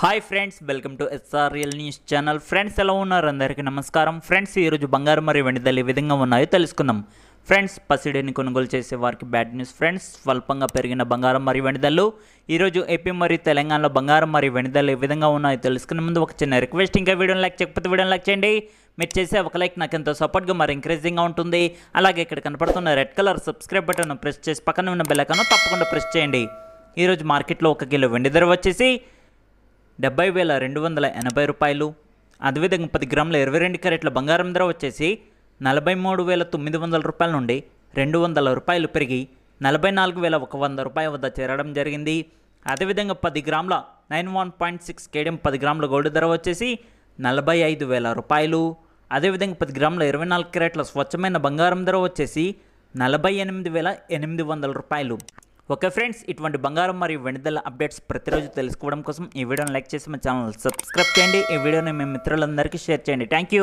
hi friends welcome to S R real news channel friends ఎలా ఉన్నారు అందరికీ నమస్కారం ఫ్రెండ్స్ ఈరోజు బంగారం మరియు వెండిదలు ఏ విధంగా ఉన్నాయో తెలుసుకుందాం ఫ్రెండ్స్ పసిడిని కొనుగోలు చేసే వారికి బ్యాడ్ న్యూస్ ఫ్రెండ్స్ స్వల్పంగా పెరిగిన బంగారం మరియు వెండిదలు ఈరోజు ఏపీ మరియు తెలంగాణలో బంగారం మరియు వెండిదలు ఏ విధంగా ఉన్నాయో తెలుసుకునే ముందు ఒక చిన్న రిక్వెస్ట్ ఇంకా వీడియోని లైక్ చేయకపోతే వీడియోని లైక్ చేయండి మీరు చేసే ఒక లైక్ నాకు ఎంతో సపోర్ట్గా మరి ఎంకరేజింగ్గా ఉంటుంది అలాగే ఇక్కడ కనపడుతున్న red colour subscribe button press చేసి పక్కన ఉన్న బెల్లకను తప్పకుండా ప్రెస్ చేయండి ఈరోజు మార్కెట్లో ఒక కిలో వెండి ధర వచ్చేసి డెబ్బై వేల రెండు వందల ఎనభై రూపాయలు అదేవిధంగా పది గ్రాముల ఇరవై రెండు క్యారెట్ల బంగారం ధర వచ్చేసి నలభై మూడు వేల తొమ్మిది వందల రూపాయల నుండి రెండు వందల రూపాయలు పెరిగి నలభై నాలుగు వేల ఒక వంద రూపాయల వద్ద చేరడం జరిగింది అదేవిధంగా పది గ్రాముల nine one point six KDM పది గ్రాముల గోల్డ్ ధర వచ్చేసి నలభై ఐదు వేల రూపాయలు అదేవిధంగా పది గ్రాముల ఇరవై నాలుగు క్యారెట్ల స్వచ్ఛమైన బంగారం ధర వచ్చేసి నలభై ఎనిమిది వేల ఎనిమిది వందల రూపాయలు ఓకే ఫ్రెండ్స్ ఇటువంటి బంగారం మరియు వెనుదల అప్డేట్స్ ప్రతిరోజు తెలుసుకోవడం కోసం ఈ వీడియోని లైక్ చేసి మా ఛానల్ సబ్స్క్రైబ్ చేయండి ఈ వీడియోని మీ మిత్రులందరికీ షేర్ చేయండి థ్యాంక్